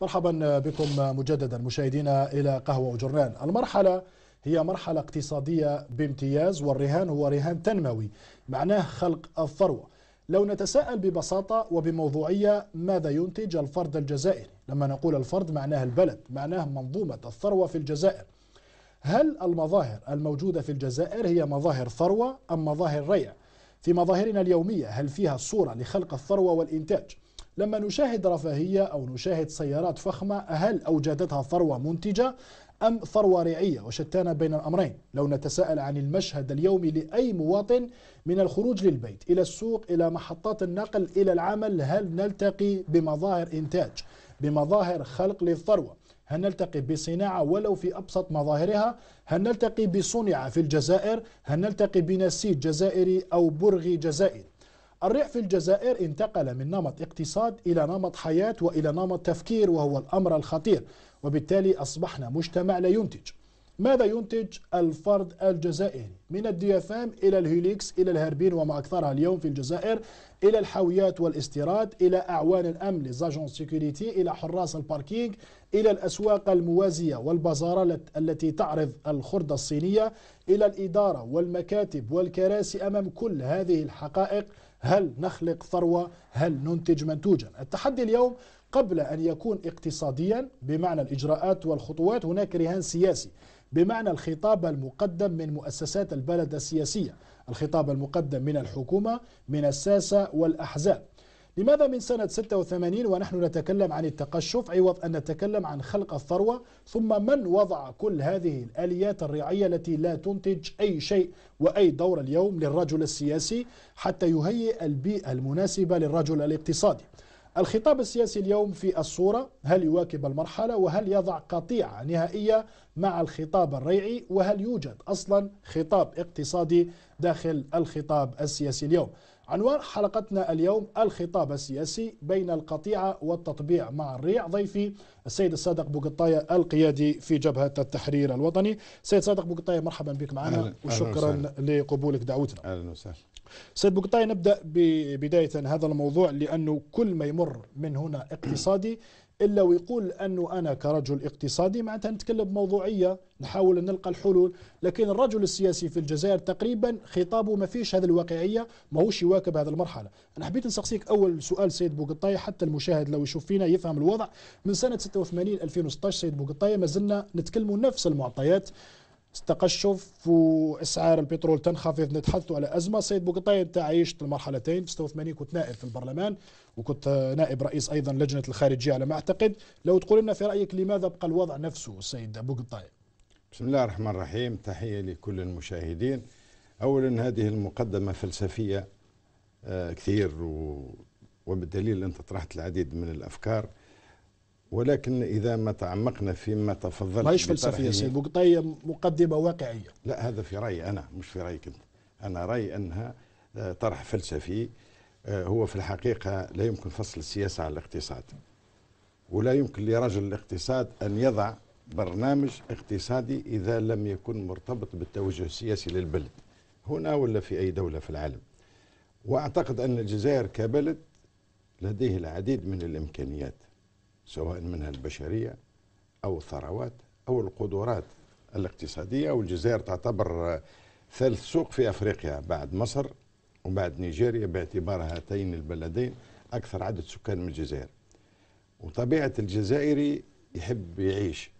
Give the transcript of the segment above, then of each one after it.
مرحبا بكم مجددا مشاهدينا إلى قهوة وجرنان المرحلة هي مرحلة اقتصادية بامتياز والرهان هو رهان تنموي معناه خلق الثروة لو نتساءل ببساطة وبموضوعية ماذا ينتج الفرد الجزائري لما نقول الفرد معناه البلد معناه منظومة الثروة في الجزائر هل المظاهر الموجودة في الجزائر هي مظاهر ثروة أم مظاهر ريع في مظاهرنا اليومية هل فيها صورة لخلق الثروة والإنتاج لما نشاهد رفاهية أو نشاهد سيارات فخمة هل أوجدتها ثروة منتجة أم ثروة ريعية وشتان بين الأمرين لو نتساءل عن المشهد اليومي لأي مواطن من الخروج للبيت إلى السوق إلى محطات النقل إلى العمل هل نلتقي بمظاهر إنتاج بمظاهر خلق للثروة هل نلتقي بصناعة ولو في أبسط مظاهرها هل نلتقي بصنع في الجزائر هل نلتقي بنسيج جزائري أو برغي جزائري الريع في الجزائر انتقل من نمط اقتصاد إلى نمط حياة وإلى نمط تفكير وهو الأمر الخطير وبالتالي أصبحنا مجتمع لا ينتج ماذا ينتج الفرد الجزائري من الديافام إلى الهيليكس إلى الهربين وما أكثرها اليوم في الجزائر إلى الحاويات والاستيراد إلى أعوان الأمن لزاجون سيكوريتي إلى حراس الباركينج إلى الأسواق الموازية والبزارة التي تعرض الخردة الصينية إلى الإدارة والمكاتب والكراسي أمام كل هذه الحقائق هل نخلق ثروة هل ننتج منتوجا التحدي اليوم قبل أن يكون اقتصاديا بمعنى الإجراءات والخطوات هناك رهان سياسي بمعنى الخطاب المقدم من مؤسسات البلد السياسية الخطاب المقدم من الحكومة من الساسة والأحزاب لماذا من سنة 86 ونحن نتكلم عن التقشف عوض أن نتكلم عن خلق الثروة ثم من وضع كل هذه الآليات الرعية التي لا تنتج أي شيء وأي دور اليوم للرجل السياسي حتى يهيئ البيئة المناسبة للرجل الاقتصادي الخطاب السياسي اليوم في الصورة هل يواكب المرحلة وهل يضع قطيعة نهائية مع الخطاب الريعي وهل يوجد أصلا خطاب اقتصادي داخل الخطاب السياسي اليوم عنوان حلقتنا اليوم الخطاب السياسي بين القطيعة والتطبيع مع الريع ضيفي السيد الصادق بوقطاية القيادي في جبهة التحرير الوطني سيد صادق بوقطاية مرحبا بك معنا وشكرا لقبولك دعوتنا أهلا وسهلا سيد بوقطاية نبدأ ببداية هذا الموضوع لأنه كل ما يمر من هنا اقتصادي الا ويقول انه انا كرجل اقتصادي معناتها نتكلم بموضوعيه نحاول نلقى الحلول لكن الرجل السياسي في الجزائر تقريبا خطابه ما فيش هذه الواقعيه ماهوش يواكب هذه المرحله انا حبيت نسقسيك اول سؤال سيد بوقطايه حتى المشاهد لو يشوف فينا يفهم الوضع من سنه 86 2016 سيد بوقطايه ما زلنا نتكلموا نفس المعطيات تقشف واسعار البترول تنخفض نتحدثوا على ازمه السيد بوقطاي انت عايشت المرحلتين 86 كنت نائب في البرلمان وكنت نائب رئيس ايضا لجنه الخارجيه على ما اعتقد لو تقول لنا في رايك لماذا بقى الوضع نفسه السيد بوقطاي بسم الله الرحمن الرحيم تحيه لكل المشاهدين اولا هذه المقدمه فلسفيه آه، كثير وبالدليل انت طرحت العديد من الافكار ولكن اذا ما تعمقنا فيما تفضلت ماهيش فلسفيه سي بوقطي مقدمه واقعيه لا هذا في رايي انا مش في رايك انت انا رايي انها آه، طرح فلسفي آه، هو في الحقيقه لا يمكن فصل السياسه عن الاقتصاد ولا يمكن لرجل الاقتصاد ان يضع برنامج اقتصادي اذا لم يكن مرتبط بالتوجه السياسي للبلد هنا ولا في اي دوله في العالم واعتقد ان الجزائر كبلد لديه العديد من الامكانيات سواء منها البشريه او الثروات او القدرات الاقتصاديه والجزائر تعتبر ثالث سوق في افريقيا بعد مصر وبعد نيجيريا باعتبار هاتين البلدين اكثر عدد سكان من الجزائر وطبيعه الجزائري يحب يعيش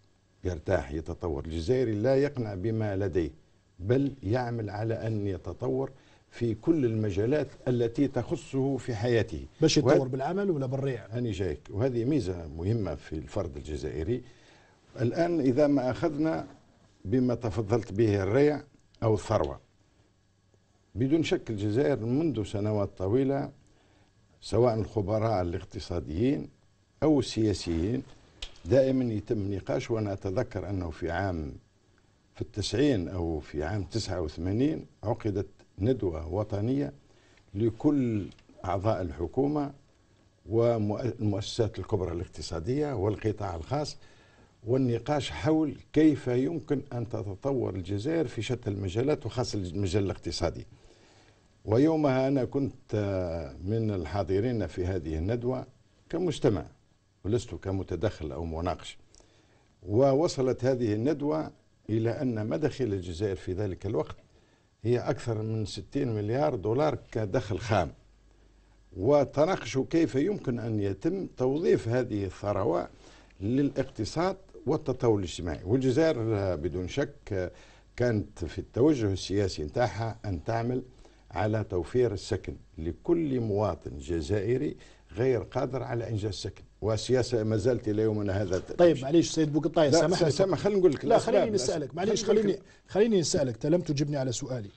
يرتاح يتطور الجزائري لا يقنع بما لديه بل يعمل على ان يتطور في كل المجالات التي تخصه في حياته باش يتطور وهد... بالعمل ولا بالريع هاني جايك وهذه ميزة مهمة في الفرد الجزائري الآن إذا ما أخذنا بما تفضلت به الريع أو الثروة بدون شك الجزائر منذ سنوات طويلة سواء الخبراء الاقتصاديين أو السياسيين دائما يتم نقاش وأنا أتذكر أنه في عام في التسعين أو في عام تسعة وثمانين عقدت ندوة وطنية لكل أعضاء الحكومة والمؤسسات الكبرى الاقتصادية والقطاع الخاص والنقاش حول كيف يمكن أن تتطور الجزائر في شتى المجالات وخاصة المجال الاقتصادي ويومها أنا كنت من الحاضرين في هذه الندوة كمستمع ولست كمتدخل أو مناقش ووصلت هذه الندوة إلى أن مداخل الجزائر في ذلك الوقت هي أكثر من 60 مليار دولار كدخل خام وتناقشوا كيف يمكن أن يتم توظيف هذه الثروة للاقتصاد والتطور الاجتماعي والجزائر بدون شك كانت في التوجه السياسي نتاعها أن تعمل على توفير السكن لكل مواطن جزائري غير قادر على إنجاز سكن والسياسه ما زالت الى يومنا هذا طيب معليش سيد بوقطاي سامحني سامح خليني نقول لك لا خليني نسالك معليش خليني خليني نسالك لم تجبني على سؤالي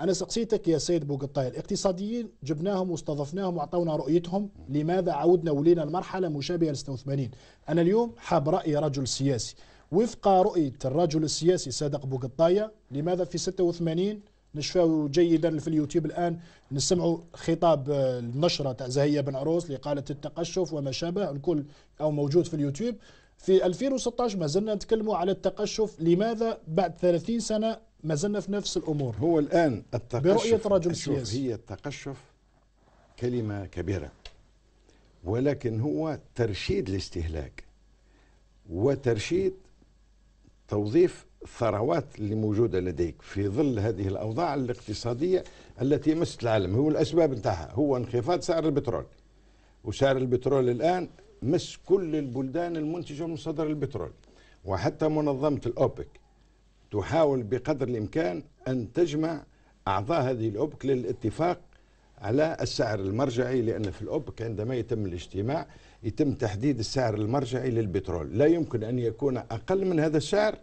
انا سقسيتك يا سيد بوقطاي الاقتصاديين جبناهم واستضفناهم واعطونا رؤيتهم لماذا عودنا ولينا المرحله مشابهه ل 86 انا اليوم حاب راي رجل سياسي وفق رؤيه الرجل السياسي صادق بوقطايه لماذا في 86 نشفاو جيدا في اليوتيوب الان نسمعوا خطاب النشره تاع زهيه بن عروس اللي قالت التقشف وما شابه الكل او موجود في اليوتيوب في 2016 ما زلنا نتكلموا على التقشف لماذا بعد 30 سنه ما زلنا في نفس الامور هو الان التقشف برؤيه رجل سياسي هي التقشف كلمه كبيره ولكن هو ترشيد الاستهلاك وترشيد توظيف الثروات اللي موجوده لديك في ظل هذه الاوضاع الاقتصاديه التي مست العالم هو الاسباب نتاعها هو انخفاض سعر البترول وسعر البترول الان مس كل البلدان المنتجه ومصدر البترول وحتى منظمه الاوبك تحاول بقدر الامكان ان تجمع اعضاء هذه الاوبك للاتفاق على السعر المرجعي لان في الاوبك عندما يتم الاجتماع يتم تحديد السعر المرجعي للبترول لا يمكن ان يكون اقل من هذا السعر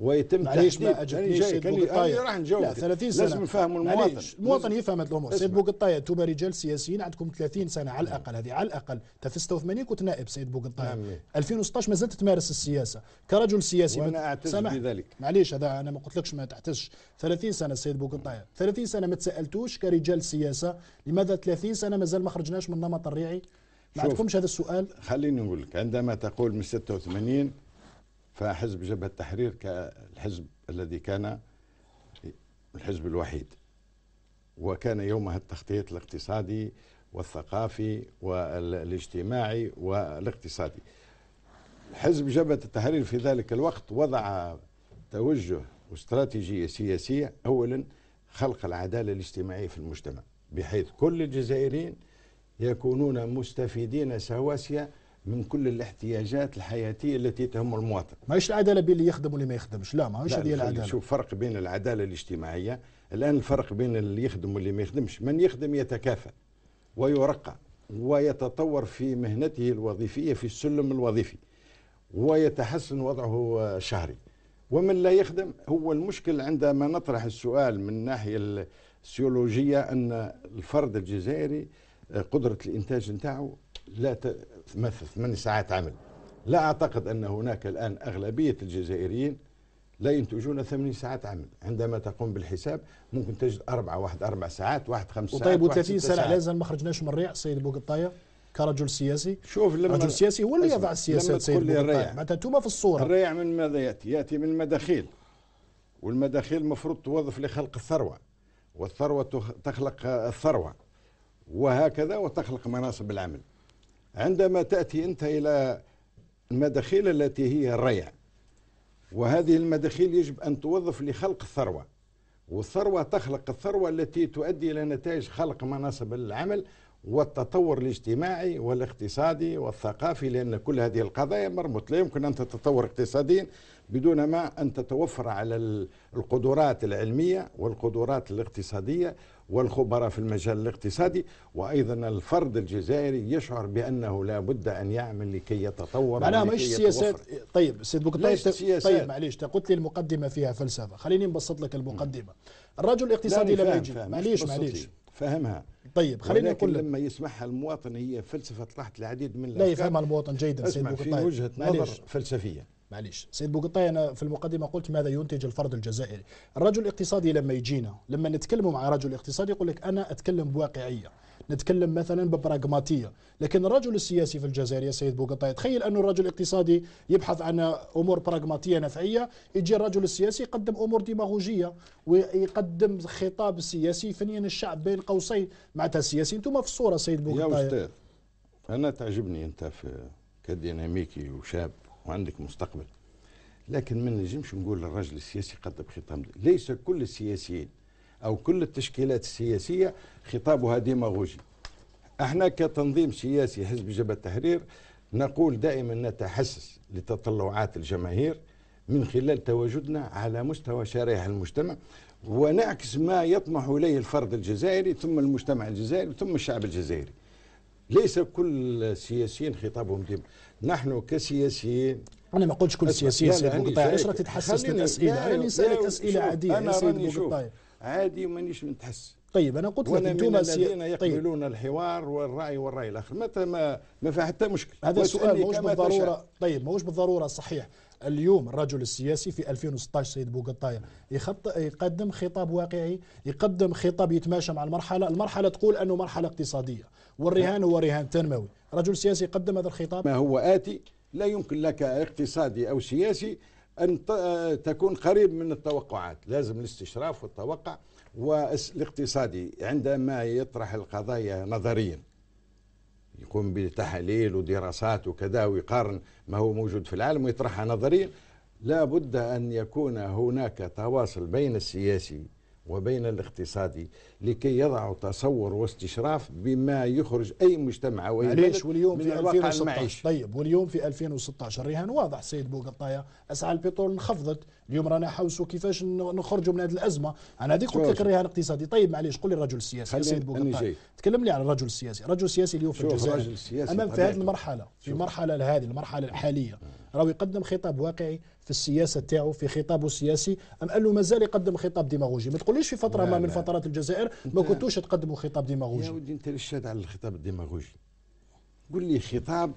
ويتم علاش ما اجتنيش يعني سيد بوقطايه يعني راح نجاوب لا 30 سنه لازم نفهموا المواطن المواطن يفهم هذه الامور سيد بوقطايه انتم رجال سياسيين عندكم 30 سنه على الاقل هذه على الاقل انت في 86 كنت نائب سيد بوقطايه 2016 نعم. ما زلت تمارس السياسه كرجل سياسي وانا اعتز بذلك معليش هذا انا ما قلتلكش ما تعتزش 30 سنه سيد بوقطايه 30 سنه ما تسالتوش كرجال سياسه لماذا 30 سنه مازال ما خرجناش من النمط الريعي ما عندكمش هذا السؤال خليني نقول لك عندما تقول من 86 فحزب جبهة التحرير كالحزب الذي كان الحزب الوحيد وكان يومها التخطيط الاقتصادي والثقافي والاجتماعي والاقتصادي حزب جبهة التحرير في ذلك الوقت وضع توجه واستراتيجية سياسية أولا خلق العدالة الاجتماعية في المجتمع بحيث كل الجزائريين يكونون مستفيدين سواسية من كل الاحتياجات الحياتيه التي تهم المواطن. ماهيش العداله بين اللي يخدم واللي ما يخدمش، لا ماهيش هذه العداله. شوف فرق بين العداله الاجتماعيه، الان الفرق بين اللي يخدم واللي ما يخدمش، من يخدم يتكافأ ويرقى ويتطور في مهنته الوظيفيه في السلم الوظيفي ويتحسن وضعه شهري. ومن لا يخدم هو المشكل عندما نطرح السؤال من الناحيه السيولوجيه ان الفرد الجزائري آه، قدره الانتاج نتاعو لا تمثل ثمان ساعات عمل لا أعتقد أن هناك الآن أغلبية الجزائريين لا ينتجون ثمان ساعات عمل عندما تقوم بالحساب ممكن تجد أربعة واحد أربع ساعات واحد خمس ساعات وطيب وثلاثين سنة لازم ما خرجناش من الريع سيد بوقطاية كرجل سياسي شوف لما رجل سياسي هو اللي يضع السياسات سيد الريع معناتها انتم في الصورة الريع من ماذا يأتي؟ يأتي من المداخيل والمداخيل المفروض توظف لخلق الثروة والثروة تخلق الثروة وهكذا وتخلق مناصب العمل عندما تأتي أنت إلى المداخيل التي هي الريع وهذه المداخيل يجب أن توظف لخلق الثروة والثروة تخلق الثروة التي تؤدي إلى نتائج خلق مناصب العمل والتطور الاجتماعي والاقتصادي والثقافي لأن كل هذه القضايا مربوط لا يمكن أن تتطور اقتصاديا بدون ما أن تتوفر على القدرات العلمية والقدرات الاقتصادية والخبراء في المجال الاقتصادي وأيضا الفرد الجزائري يشعر بأنه لا بد أن يعمل لكي يتطور معناها ماهيش سياسات طيب سيد بوكتاي طيب،, طيب, سياسات. طيب معليش قلت لي المقدمة فيها فلسفة خليني نبسط لك المقدمة الرجل الاقتصادي لم يجي معليش معليش فهمها طيب خليني اقول لما يسمعها المواطن هي فلسفه طلعت العديد من لا يفهمها المواطن جيدا سيد في طيب. وجهه نظر فلسفيه معليش سيد بوقطاي أنا في المقدمة قلت ماذا ينتج الفرد الجزائري الرجل الاقتصادي لما يجينا لما نتكلم مع رجل اقتصادي يقول لك أنا أتكلم بواقعية نتكلم مثلا ببراغماتيه لكن الرجل السياسي في الجزائر يا سيد بوقطاي تخيل انه الرجل الاقتصادي يبحث عن امور براغماتيه نفعيه يجي الرجل السياسي يقدم امور ديماغوجيه ويقدم خطاب سياسي فنيا الشعب بين قوسين معناتها السياسي انتم في الصوره سيد بوقطاي يا استاذ انا تعجبني انت في كديناميكي وشاب وعندك مستقبل لكن ما نجمش نقول للرجل السياسي قد بخطاب ليس كل السياسيين او كل التشكيلات السياسيه خطابها ديماغوجي احنا كتنظيم سياسي حزب جبهه التحرير نقول دائما نتحسس لتطلعات الجماهير من خلال تواجدنا على مستوى شرائح المجتمع ونعكس ما يطمح اليه الفرد الجزائري ثم المجتمع الجزائري ثم الشعب الجزائري ليس كل السياسيين خطابهم ديماغوجي نحن كسياسيين انا ما قلتش كل سياسيين سيد بوقطايع علاش راك تتحسس الاسئله انا نسالك اسئله عاديه انا سيد بوقطايع عادي مانيش متحسس طيب انا قلت لك انتم الذين طيب. يقبلون طيب. الحوار والراي والراي الاخر متى ما ما فيها حتى مشكل هذا سؤال ماهوش بالضروره تشاء. طيب ماهوش بالضروره صحيح اليوم الرجل السياسي في 2016 سيد بوقطايه يخط... يقدم خطاب واقعي يقدم خطاب يتماشى مع المرحله المرحله تقول انه مرحله اقتصاديه والرهان هو رهان تنموي رجل سياسي قدم هذا الخطاب ما هو آتي لا يمكن لك اقتصادي أو سياسي أن تكون قريب من التوقعات لازم الاستشراف والتوقع والاقتصادي عندما يطرح القضايا نظريا يقوم بتحاليل ودراسات وكذا ويقارن ما هو موجود في العالم ويطرحها نظريا لا بد أن يكون هناك تواصل بين السياسي وبين الاقتصادي لكي يضعوا تصور واستشراف بما يخرج اي مجتمع او اي ليش واليوم في 2016 طيب واليوم في 2016 رهان واضح سيد بوقطايا اسعار البترول انخفضت اليوم رانا نحوسوا كيفاش نخرجوا من هذه الازمه انا هذيك قلت لك الرهان الاقتصادي طيب معليش قول لي الرجل السياسي سيد بوقطايا تكلم لي على الرجل السياسي الرجل السياسي اليوم في الجزائر امام في هذه المرحله في المرحله هذه المرحله الحاليه راهو يقدم خطاب واقعي في السياسه تاعو في خطابه السياسي ام قال له مازال يقدم خطاب ديماغوجي ما تقوليش في فتره ما من فترات الجزائر ما كنتوش تقدموا خطاب ديماغوجي يا ودي انت ليش على الخطاب الديماغوجي قول لي خطاب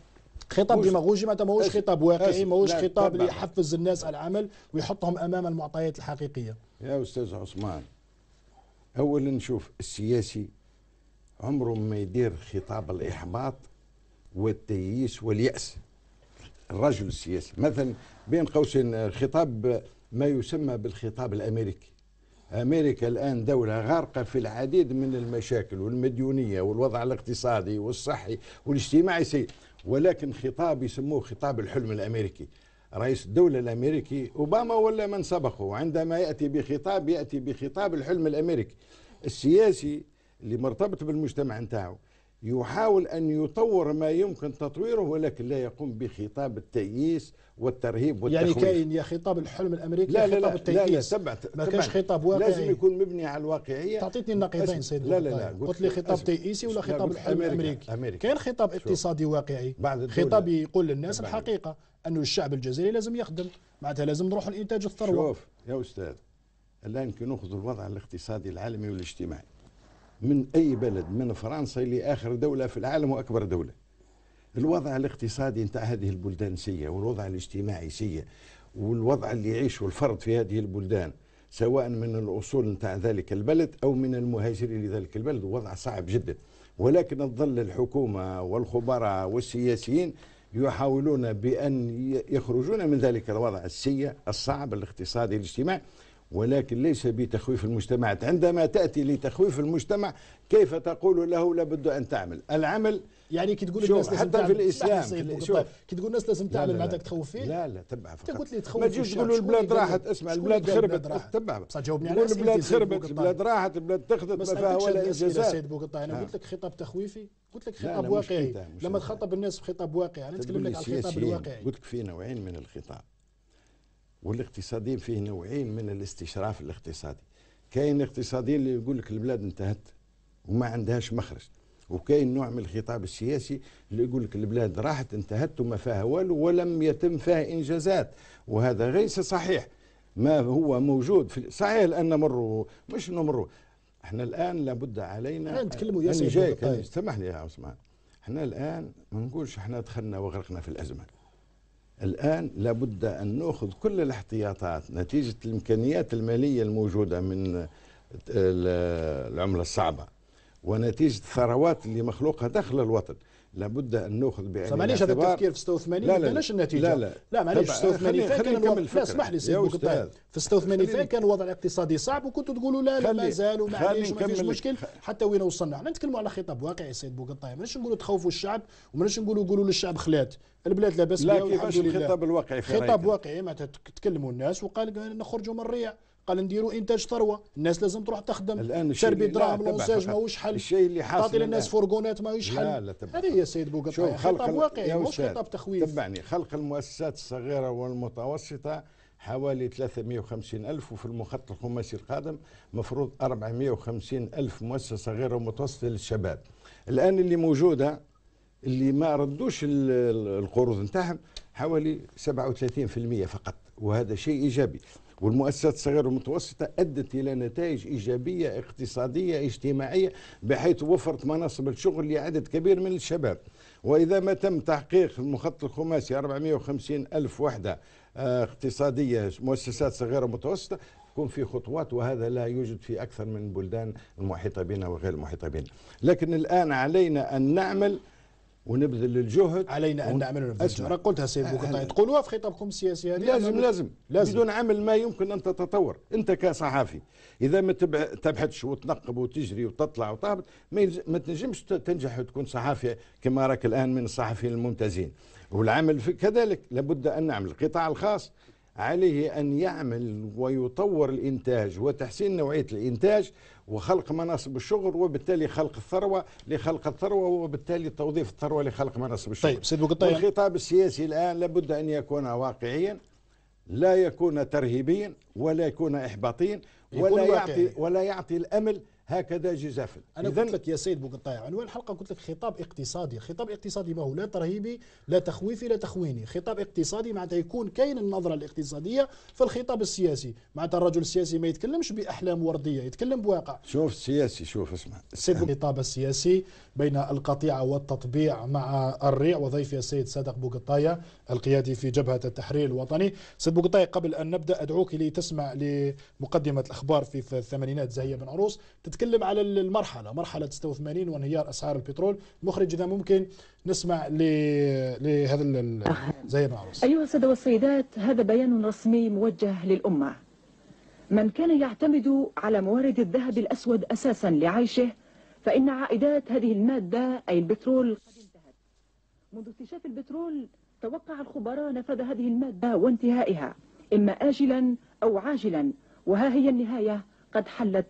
خطاب ديماغوجي معناتها ماهوش خطاب واقعي ماهوش خطاب اللي يحفز الناس على العمل ويحطهم امام المعطيات الحقيقيه يا استاذ عثمان اولا نشوف السياسي عمره ما يدير خطاب الاحباط والتييس والياس الرجل السياسي مثلا بين قوسين خطاب ما يسمى بالخطاب الامريكي أمريكا الآن دولة غارقة في العديد من المشاكل والمديونية والوضع الاقتصادي والصحي والاجتماعي سيء ولكن خطاب يسموه خطاب الحلم الأمريكي رئيس الدولة الأمريكي أوباما ولا من سبقه عندما يأتي بخطاب يأتي بخطاب الحلم الأمريكي السياسي اللي مرتبط بالمجتمع نتاعو يحاول أن يطور ما يمكن تطويره ولكن لا يقوم بخطاب التيئيس والترهيب يعني والتخويف يعني كاين يا خطاب الحلم الامريكي لا لا لا خطاب لا لا سبع ما كانش خطاب واقعي لازم يكون مبني على الواقعيه تعطيتني النقيضين سيد لا لا لا قلت لي خطاب تيئيسي ولا خطاب الحلم الامريكي, الأمريكي. كاين خطاب اقتصادي واقعي بعد خطاب يقول للناس الحقيقه انه الشعب الجزائري لازم يخدم معناتها لازم نروح لانتاج الثروه شوف يا استاذ الآن يمكن ناخذ الوضع الاقتصادي العالمي والاجتماعي من أي بلد من فرنسا لآخر دولة في العالم وأكبر دولة الوضع الاقتصادي نتاع هذه البلدان سيء والوضع الاجتماعي سيء والوضع اللي يعيشه الفرد في هذه البلدان سواء من الأصول نتاع ذلك البلد أو من المهاجرين لذلك البلد وضع صعب جدا ولكن تظل الحكومة والخبراء والسياسيين يحاولون بأن يخرجون من ذلك الوضع السيء الصعب الاقتصادي الاجتماعي ولكن ليس بتخويف المجتمع عندما تأتي لتخويف المجتمع كيف تقول له لابد أن تعمل العمل يعني كي تقول الناس لازم حتى في الاسلام طيب، كي تقول الناس لازم تعمل معناتها تخوف فيه لا لا تبع فقط قلت لي تخوف ما تجيش تقول البلاد راحت اسمع البلاد خربت تبع بصح جاوبني على البلاد خربت البلاد راحت البلاد تخدم ما فيها ولا انجازات سيد طيب، انا قلت لك خطاب تخويفي قلت لك خطاب واقعي لما تخاطب الناس بخطاب واقعي انا نتكلم لك على الخطاب الواقعي قلت لك في نوعين من الخطاب والاقتصاديين فيه نوعين من الاستشراف الاقتصادي كاين الاقتصادي اللي يقول لك البلاد انتهت وما عندهاش مخرج وكاين نوع من الخطاب السياسي اللي يقول لك البلاد راحت انتهت وما فيها والو ولم يتم فيها انجازات وهذا ليس صحيح ما هو موجود في صحيح الان نمر مش نمر احنا الان لابد علينا نتكلموا ياسر جايك طيب. سامحني يا عثمان احنا الان ما نقولش احنا دخلنا وغرقنا في الازمه الآن لابد أن نأخذ كل الاحتياطات نتيجة الإمكانيات المالية الموجودة من العملة الصعبة ونتيجة الثروات اللي مخلوقها داخل الوطن لابد ان ناخذ بعين الاعتبار معليش هذا التفكير في 86 ما كانش النتيجه لا لا لا معليش في 86 كان الوضع اسمح لي سيد بوكطايف في 86 كان الوضع الاقتصادي صعب وكنتوا تقولوا لا لا ما وما عنديش ما فيش مشكل حتى وين وصلنا احنا نتكلموا على خطاب واقعي سيد بوكطايف ماناش نقولوا تخوفوا الشعب وماناش نقولوا قولوا للشعب خلات البلاد لاباس بها لا كيفاش الخطاب الواقعي خطاب واقعي معناتها تكلموا الناس وقال نخرجوا من الريع قال نديروا انتاج ثروه الناس لازم تروح تخدم الان تربي دراهم الانساج ماهوش حل الشيء اللي حاصل تعطي للناس فرقونات ماهوش حل لا لا هذه هي سيد بوقطايا خطاب واقعي مش خطاب تخويف تبعني خلق المؤسسات الصغيره والمتوسطه حوالي 350 ألف وفي المخطط الخماسي القادم مفروض 450 ألف مؤسسة صغيرة ومتوسطة للشباب الآن اللي موجودة اللي ما ردوش القروض نتاعهم حوالي 37% فقط وهذا شيء إيجابي والمؤسسات الصغيره والمتوسطه ادت الى نتائج ايجابيه اقتصاديه اجتماعيه بحيث وفرت مناصب الشغل لعدد كبير من الشباب واذا ما تم تحقيق المخطط الخماسي 450 الف وحده آه، اقتصاديه مؤسسات صغيره ومتوسطه تكون في خطوات وهذا لا يوجد في اكثر من البلدان المحيطه بنا وغير المحيطه بنا لكن الان علينا ان نعمل ونبذل الجهد علينا ان نعمل نفسنا الجهد قلتها سيد أه، بوكطاي أه، تقولوها في خطابكم السياسي هذه لازم لازم لازم بدون عمل ما يمكن ان تتطور انت كصحافي اذا ما تبحثش وتنقب وتجري وتطلع وتهبط ما تنجمش تنجح وتكون صحافي كما راك الان من الصحفيين الممتازين والعمل كذلك لابد ان نعمل القطاع الخاص عليه أن يعمل ويطور الإنتاج وتحسين نوعية الإنتاج وخلق مناصب الشغل وبالتالي خلق الثروة لخلق الثروة وبالتالي توظيف الثروة لخلق مناصب الشغل طيب سيد بقطايا الخطاب السياسي الآن لابد أن يكون واقعيا لا يكون ترهيبيا ولا يكون إحباطيا ولا يعطي, ولا يعطي الأمل هكذا جزافا انا قلت لك يا سيد بوقطايع عنوان الحلقه قلت لك خطاب اقتصادي خطاب اقتصادي ما هو لا ترهيبي لا تخويفي لا تخويني خطاب اقتصادي معناتها يكون كاين النظره الاقتصاديه في الخطاب السياسي معناتها الرجل السياسي ما يتكلمش باحلام ورديه يتكلم بواقع شوف السياسي شوف اسمع سيد الخطاب السياسي بين القطيعه والتطبيع مع الريع وضيفي السيد صادق بوقطايع القيادي في جبهه التحرير الوطني سيد بوقطايع قبل ان نبدا ادعوك لتسمع لمقدمه الاخبار في الثمانينات زهيه بن عروس نتكلم على المرحله مرحله 86 وانهيار اسعار البترول المخرج اذا ممكن نسمع لهذا زي ما ايها الساده والسيدات هذا بيان رسمي موجه للامه من كان يعتمد على موارد الذهب الاسود اساسا لعيشه فان عائدات هذه الماده اي البترول قد انتهت منذ اكتشاف البترول توقع الخبراء نفذ هذه الماده وانتهائها اما اجلا او عاجلا وها هي النهايه قد حلت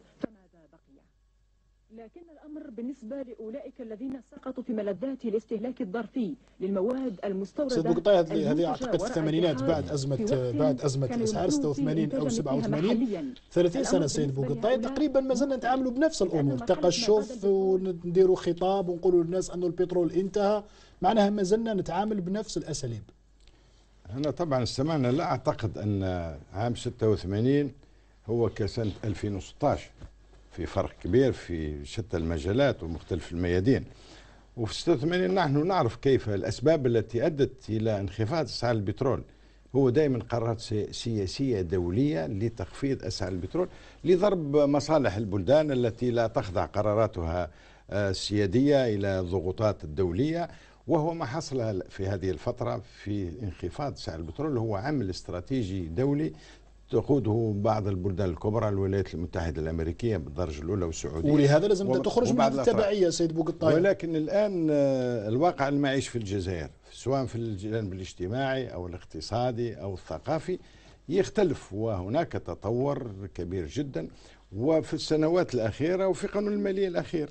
لكن الأمر بالنسبة لأولئك الذين سقطوا في ملذات الاستهلاك الظرفي للمواد المستوردة البقطاية هذه أعتقد في الثمانينات بعد أزمة بعد أزمة الأسعار 86 أو 87 30 سنة سيد بوقطاية تقريبا ما زلنا نتعاملوا بنفس الأمور تقشف ونديروا خطاب ونقولوا للناس أنه البترول انتهى معناها ما زلنا نتعامل بنفس الأساليب هنا طبعا استمعنا لا أعتقد أن عام 86 هو كسنة 2016 في فرق كبير في شتى المجالات ومختلف الميادين وفي 86 نحن نعرف كيف الأسباب التي أدت إلى انخفاض أسعار البترول هو دائما قرارات سياسية دولية لتخفيض أسعار البترول لضرب مصالح البلدان التي لا تخضع قراراتها آه، السيادية إلى الضغوطات الدولية وهو ما حصل في هذه الفترة في انخفاض سعر البترول هو عمل استراتيجي دولي تقوده بعض البلدان الكبرى الولايات المتحده الامريكيه بالدرجه الاولى والسعوديه ولهذا لازم تخرج من التبعيه سيد بوقطاي ولكن الان آه، الواقع المعيش في الجزائر سواء في الجانب الاجتماعي او الاقتصادي او الثقافي يختلف وهناك تطور كبير جدا وفي السنوات الاخيره وفي قانون الماليه الاخير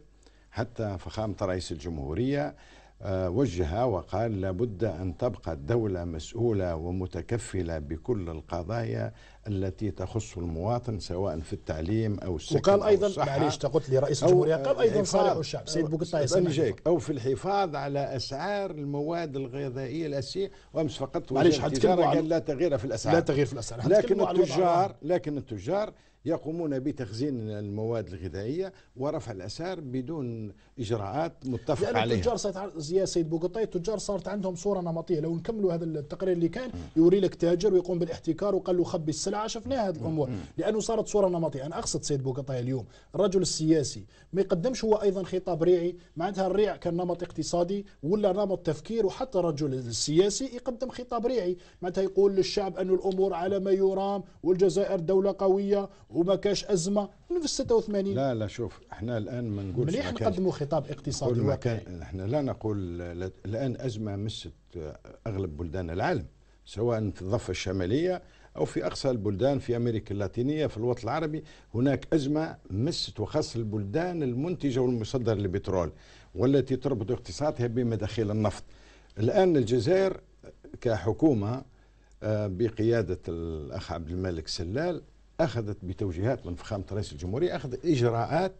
حتى فخامه رئيس الجمهوريه آه، وجه وقال لابد ان تبقى الدوله مسؤوله ومتكفله بكل القضايا التي تخص المواطن سواء في التعليم او السكن وقال ايضا معليش قلت لي رئيس الجمهوريه قال ايضا صالح الشعب سيد بوقطه أه، او في الحفاظ على اسعار المواد الغذائيه الاساسيه وامس فقط معليش التجاره لا تغيير في الاسعار لا تغيير في الاسعار لكن التجار لكن التجار يقومون بتخزين المواد الغذائية ورفع الأسعار بدون إجراءات متفق يعني عليها التجار يا سيد بوقطي التجار صارت عندهم صورة نمطية لو نكملوا هذا التقرير اللي كان يوري لك تاجر ويقوم بالاحتكار وقال له خبي السلعة السلعه شفناها هذه الامور لانه صارت صوره نمطيه انا اقصد سيد بوقطاي اليوم الرجل السياسي ما يقدمش هو ايضا خطاب ريعي معناتها الريع كان نمط اقتصادي ولا نمط تفكير وحتى الرجل السياسي يقدم خطاب ريعي معناتها يقول للشعب انه الامور على ما يرام والجزائر دوله قوية وما كاش أزمة في ال 86 لا لا شوف احنا الآن ما نقولش مليح نقدموا خطاب اقتصادي واقعي احنا لا نقول الآن أزمة مست أغلب بلدان العالم سواء في الضفة الشمالية أو في أقصى البلدان في أمريكا اللاتينية في الوطن العربي هناك أزمة مست وخاصة البلدان المنتجة والمصدرة للبترول والتي تربط اقتصادها بمداخيل النفط الآن الجزائر كحكومة آه، بقيادة الأخ عبد الملك سلال أخذت بتوجيهات من فخامة رئيس الجمهورية أخذت إجراءات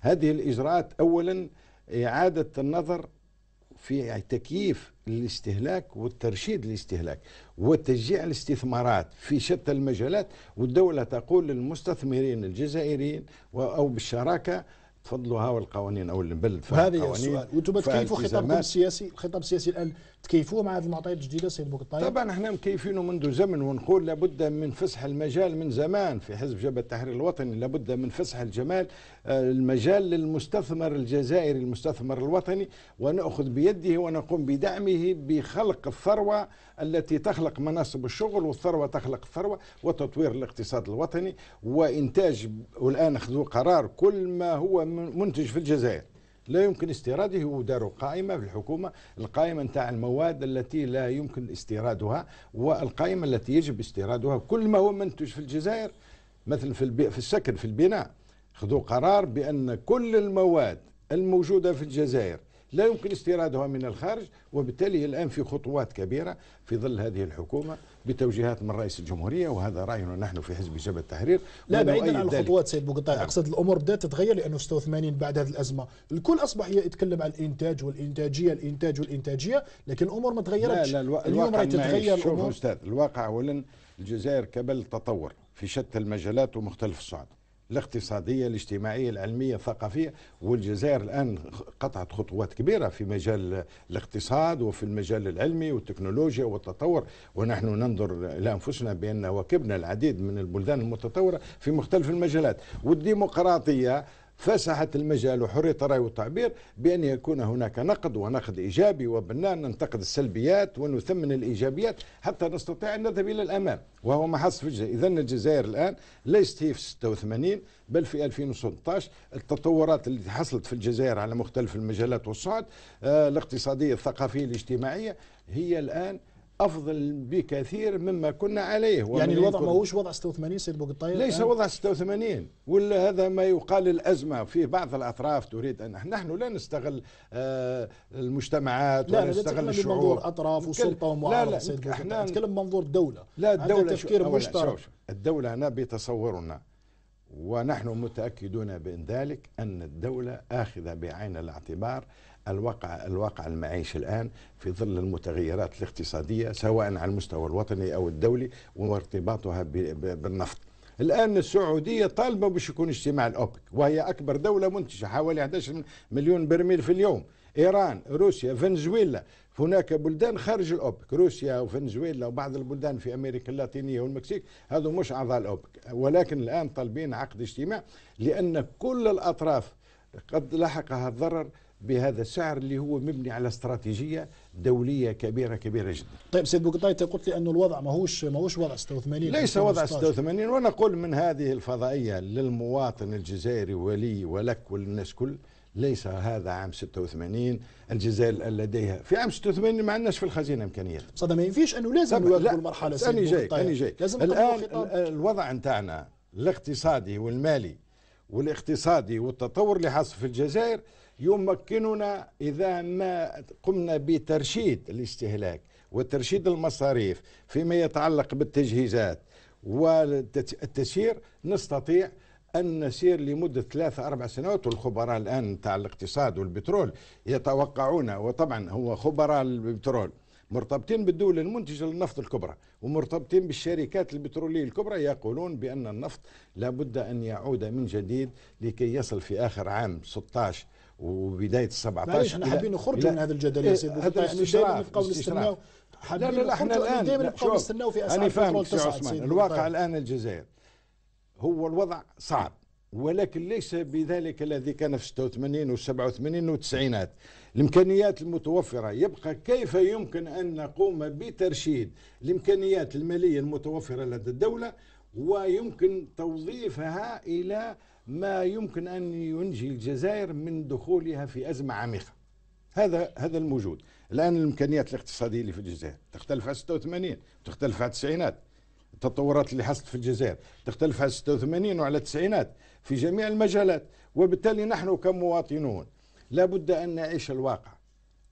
هذه الإجراءات أولا إعادة النظر في يعني تكييف الاستهلاك والترشيد للاستهلاك وتشجيع الاستثمارات في شتى المجالات والدولة تقول للمستثمرين الجزائريين أو بالشراكة تفضلوا هاو القوانين او البلد القوانين هذه السؤال وانتم تكيفوا خطابكم السياسي الخطاب السياسي الان تكيفوا مع هذه المعطيات الجديده سيد بوكطايب؟ طبعا احنا مكيفينه منذ زمن ونقول لابد من فسح المجال من زمان في حزب جبهه التحرير الوطني لابد من فسح الجمال آه، المجال للمستثمر الجزائري المستثمر الوطني وناخذ بيده ونقوم بدعمه بخلق الثروه التي تخلق مناصب الشغل والثروه تخلق الثروه وتطوير الاقتصاد الوطني وانتاج والان اخذوا قرار كل ما هو منتج في الجزائر لا يمكن استيراده وداروا قائمة في الحكومة القائمة نتاع المواد التي لا يمكن استيرادها والقائمة التي يجب استيرادها كل ما هو منتج في الجزائر مثل في, في السكن في البناء خذوا قرار بأن كل المواد الموجودة في الجزائر لا يمكن استيرادها من الخارج وبالتالي الآن في خطوات كبيرة في ظل هذه الحكومة بتوجيهات من رئيس الجمهوريه وهذا راينا نحن في حزب جبهه التحرير لا بعيدا عن الخطوات سيد بوقطاع نعم. اقصد الامور بدات تتغير لانه 86 بعد هذه الازمه الكل اصبح يتكلم عن الانتاج والانتاجيه الانتاج والانتاجيه لكن الامور ما تغيرتش لا لا الو... اليوم راهي تتغير شوف استاذ الواقع اولا الجزائر كبل تطور في شتى المجالات ومختلف الصعد الاقتصادية الاجتماعية العلمية الثقافية والجزائر الآن قطعت خطوات كبيرة في مجال الاقتصاد وفي المجال العلمي والتكنولوجيا والتطور ونحن ننظر إلى أنفسنا بأن وكبنا العديد من البلدان المتطورة في مختلف المجالات والديمقراطية فسحت المجال وحرية الرأي والتعبير بأن يكون هناك نقد ونقد إيجابي وبناء ننتقد السلبيات ونثمن الإيجابيات حتى نستطيع أن نذهب إلى الأمام وهو ما حصل في الجزائر إذا الجزائر الآن ليست هي في 86 بل في 2016 التطورات التي حصلت في الجزائر على مختلف المجالات والصعد آه، الاقتصادية الثقافية الاجتماعية هي الآن افضل بكثير مما كنا عليه يعني الوضع ماهوش وضع 86 سيد بوقطاير ليس وضع 86 ولا هذا ما يقال الازمه في بعض الاطراف تريد ان نحن لا نستغل المجتمعات آه، المجتمعات لا ولا نستغل الشعوب منظور اطراف وسلطه ومعارضه لا لا سيد بوقطاير نتكلم منظور دوله لا الدوله تفكير مشترك الدوله هنا بتصورنا ونحن متاكدون من ذلك ان الدوله اخذه بعين الاعتبار الواقع الواقع المعيشي الان في ظل المتغيرات الاقتصاديه سواء على المستوى الوطني او الدولي وارتباطها بالنفط. الان السعوديه طالبه باش يكون اجتماع الاوبك وهي اكبر دوله منتجه حوالي 11 مليون برميل في اليوم. ايران، روسيا، فنزويلا، هناك بلدان خارج الاوبك، روسيا وفنزويلا وبعض البلدان في امريكا اللاتينيه والمكسيك، هذو مش اعضاء الاوبك، ولكن الان طالبين عقد اجتماع لان كل الاطراف قد لحقها الضرر بهذا السعر اللي هو مبني على استراتيجيه دوليه كبيره كبيره جدا. طيب سيد انت قلت لي انه الوضع ماهوش ماهوش وضع 86 ليس وضع 86 ونقول من هذه الفضائيه للمواطن الجزائري ولي ولك وللناس كل ليس هذا عام 86 الجزائر لديها في عام 86 ما عندناش في الخزينه امكانيات طيب، صدى ما ينفيش انه لازم نواجه المرحله المرحله انا جاي انا جاي لازم الان الوضع نتاعنا الاقتصادي والمالي والاقتصادي والتطور اللي حاصل في الجزائر يمكننا إذا ما قمنا بترشيد الاستهلاك وترشيد المصاريف فيما يتعلق بالتجهيزات والتسيير نستطيع أن نسير لمدة ثلاثة أربع سنوات والخبراء الآن تاع الاقتصاد والبترول يتوقعون وطبعا هو خبراء البترول مرتبطين بالدول المنتجة للنفط الكبرى ومرتبطين بالشركات البترولية الكبرى يقولون بأن النفط لابد أن يعود من جديد لكي يصل في آخر عام 16 وبدايه 17 احنا حابين نخرجوا من إيه، هذا الجدل يا سيد يعني دائما نبقوا نستناو لا لا احنا الان دائما نبقى نستناو في اسعار انا فاهمك عثمان الواقع طيب. الان الجزائر هو الوضع صعب ولكن ليس بذلك الذي كان في 86 و 87 والتسعينات الامكانيات المتوفره يبقى كيف يمكن ان نقوم بترشيد الامكانيات الماليه المتوفره لدى الدوله ويمكن توظيفها الى ما يمكن أن ينجي الجزائر من دخولها في أزمة عميقة هذا هذا الموجود الآن الإمكانيات الاقتصادية اللي في الجزائر تختلف عن 86 تختلف عن التسعينات التطورات اللي حصلت في الجزائر تختلف عن 86 وعلى التسعينات في جميع المجالات وبالتالي نحن كمواطنون لابد أن نعيش الواقع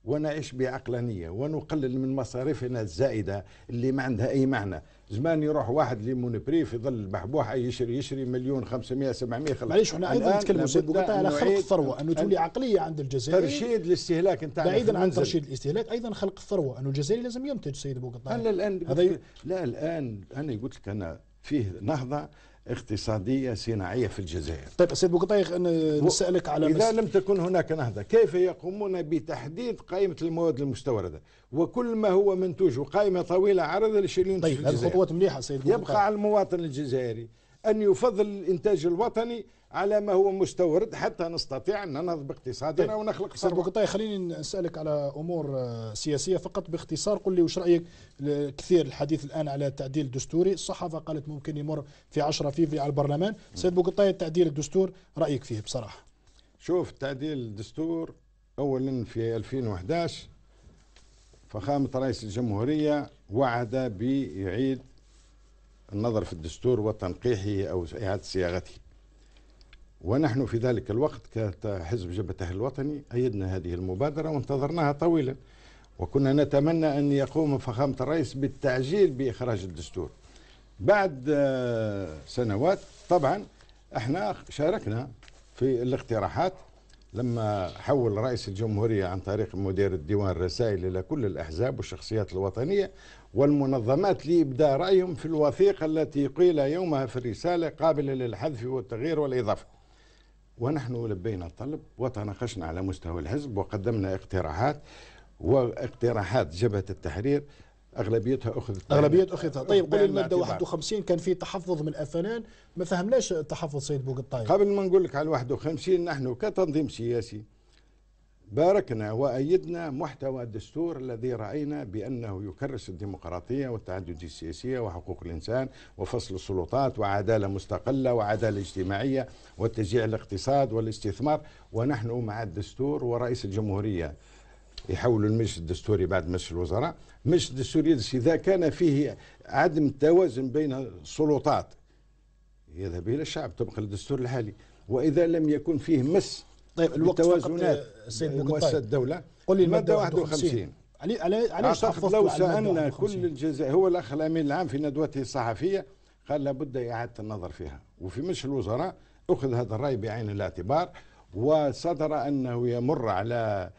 ونعيش بعقلانيه ونقلل من مصاريفنا الزائده اللي ما عندها اي معنى زمان يروح واحد ليمون بري في ظل البحبوحه يشري يشري مليون 500 700 خلاص معليش احنا ايضا نتكلم سيد بوقطع على خلق الثروه انه تولي عقليه عند الجزائر ترشيد الاستهلاك انت بعيدا عن ترشيد الاستهلاك ايضا خلق الثروه انه الجزائري لازم ينتج سيد بوقطع هلا الان لا الان انا قلت لك انا فيه نهضه اقتصادية صناعية في الجزائر طيب سيد بوقطايخ نسألك على إذا مس... لم تكن هناك نهضة كيف يقومون بتحديد قائمة المواد المستوردة وكل ما هو منتوج وقائمة طويلة عرضة لشيلين طيب هذه خطوات مليحة سيد يبقى على المواطن الجزائري أن يفضل الإنتاج الوطني على ما هو مستورد حتى نستطيع أن ننهض باقتصادنا طيب. ونخلق أستاذ بوكطاي خليني نسألك على أمور آه، سياسية فقط باختصار قل لي وش رأيك كثير الحديث الآن على تعديل دستوري الصحافة قالت ممكن يمر في 10 فيفري على البرلمان سيد بوكطاي تعديل الدستور رأيك فيه بصراحة شوف تعديل الدستور أولا في 2011 فخامة رئيس الجمهورية وعد بإعيد النظر في الدستور وتنقيحه أو إعادة صياغته ونحن في ذلك الوقت كحزب جبهة الوطني أيدنا هذه المبادرة وانتظرناها طويلا وكنا نتمنى أن يقوم فخامة الرئيس بالتعجيل بإخراج الدستور بعد آه، سنوات طبعا احنا شاركنا في الاقتراحات لما حول رئيس الجمهورية عن طريق مدير الديوان رسائل إلى كل الأحزاب والشخصيات الوطنية والمنظمات لإبداء رأيهم في الوثيقة التي قيل يومها في الرسالة قابلة للحذف والتغيير والإضافة ونحن لبينا الطلب وتناقشنا على مستوى الحزب وقدمنا اقتراحات واقتراحات جبهه التحرير اغلبيتها اخذت اغلبيه اخذتها طيب قول الماده 51 كان في تحفظ من افنان ما فهمناش تحفظ سيد بوقطايب قبل ما نقول لك على 51 نحن كتنظيم سياسي باركنا وأيدنا محتوى الدستور الذي رأينا بأنه يكرس الديمقراطية والتعدد السياسية وحقوق الإنسان وفصل السلطات وعدالة مستقلة وعدالة اجتماعية وتشجيع الاقتصاد والاستثمار ونحن مع الدستور ورئيس الجمهورية يحولوا المجلس الدستوري بعد مجلس الوزراء مجلس الدستوري إذا كان فيه عدم التوازن بين السلطات يذهب إلى الشعب طبق الدستور الحالي وإذا لم يكن فيه مس طيب الوقت توازنات آه، آه، مؤسسه الدوله طيب. قل لي الماده 51 علي علي علي لو سالنا كل الجزائر هو الاخ الامين العام في ندوته الصحفيه قال لابد اعاده النظر فيها وفي مش الوزراء اخذ هذا الراي بعين الاعتبار وصدر انه يمر على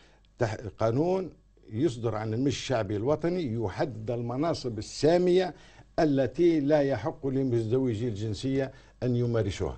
قانون يصدر عن المجلس الشعبي الوطني يحدد المناصب الساميه التي لا يحق لمزدوجي الجنسيه ان يمارسوها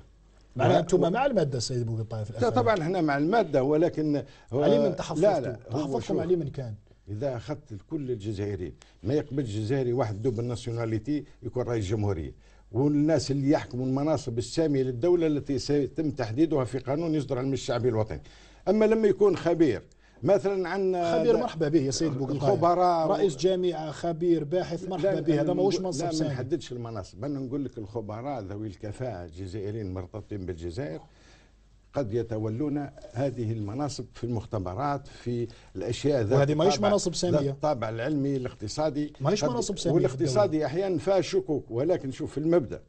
انتم مع الماده السيد بوقي في لا طبعا احنا مع الماده ولكن علي من تحفظتوا لا لا تحفظتم علي من كان اذا اخذت كل الجزائريين ما يقبلش جزائري واحد دوب الناسيوناليتي يكون رئيس جمهوريه والناس اللي يحكموا المناصب الساميه للدوله التي سيتم تحديدها في قانون يصدر علم الشعب الوطني اما لما يكون خبير مثلا عندنا خبير مرحبا به يا سيد بوقلطاية خبراء رئيس جامعه خبير باحث مرحبا به هذا ماهوش منصب لا ما نحددش المناصب انا نقول لك الخبراء ذوي الكفاءه الجزائريين المرتبطين بالجزائر قد يتولون هذه المناصب في المختبرات في الاشياء ذات وهذه ماهيش مناصب ساميه الطابع العلمي الاقتصادي ماهيش مناصب ساميه والاقتصادي احيانا فيها شكوك ولكن شوف في المبدا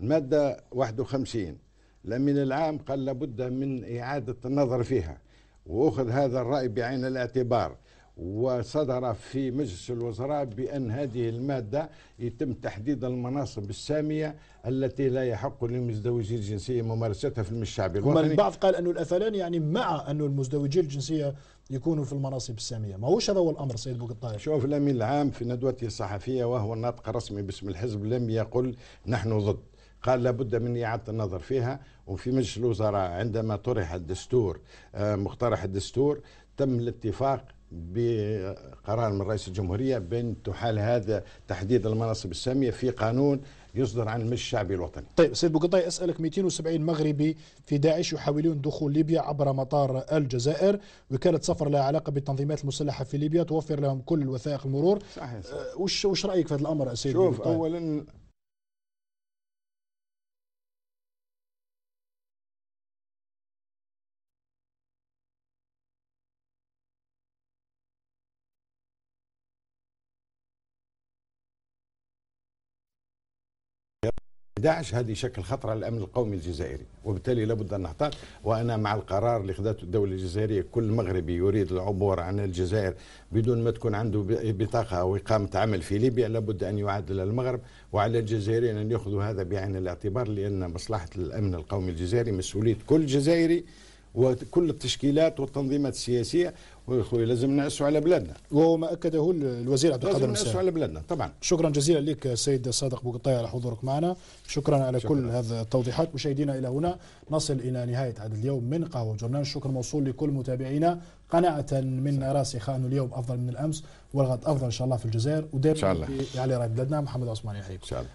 الماده 51 الامين العام قال لابد من اعاده النظر فيها وأخذ هذا الرأي بعين الاعتبار وصدر في مجلس الوزراء بأن هذه المادة يتم تحديد المناصب السامية التي لا يحق للمزدوجي الجنسية ممارستها في الشعبي الوطني البعض قال انه الأثلان يعني مع انه المزدوجي الجنسية يكونوا في المناصب السامية ما هوش هذا هو الأمر سيد بوقطايف شوف الأمين العام في ندوته الصحفية وهو الناطق الرسمي باسم الحزب لم يقل نحن ضد قال لابد من إعادة النظر فيها وفي مجلس الوزراء عندما طرح الدستور آه، مقترح الدستور تم الاتفاق بقرار من رئيس الجمهورية بأن تحال هذا تحديد المناصب السامية في قانون يصدر عن المجلس الشعبي الوطني. طيب سيد بوكطاي اسالك 270 مغربي في داعش يحاولون دخول ليبيا عبر مطار الجزائر، وكاله سفر لها علاقه بالتنظيمات المسلحه في ليبيا توفر لهم كل وثائق المرور. صحيح. صحيح. آه، وش وش رايك في هذا الامر سيد شوف اولا داعش هذا يشكل خطر على الامن القومي الجزائري وبالتالي لابد ان نحتاط وانا مع القرار اللي خذته الدوله الجزائريه كل مغربي يريد العبور عن الجزائر بدون ما تكون عنده بطاقه او اقامه عمل في ليبيا لابد ان يعاد الى المغرب وعلى الجزائريين ان ياخذوا هذا بعين الاعتبار لان مصلحه الامن القومي الجزائري مسؤوليه كل جزائري وكل التشكيلات والتنظيمات السياسيه واخوي لازم نعسوا على بلادنا وهو ما اكده الوزير عبد القادر لازم نعسوا على بلادنا طبعا شكرا جزيلا لك السيد صادق بوقطايا على حضورك معنا شكرا على شكرا. كل هذه التوضيحات مشاهدينا الى هنا نصل الى نهايه هذا اليوم من قهوه جورنال شكرا موصول لكل متابعينا قناعه من راسخه انه اليوم افضل من الامس والغد افضل ان شاء الله في الجزائر ودائما على راي بلادنا محمد عثمان يحيى ان شاء الله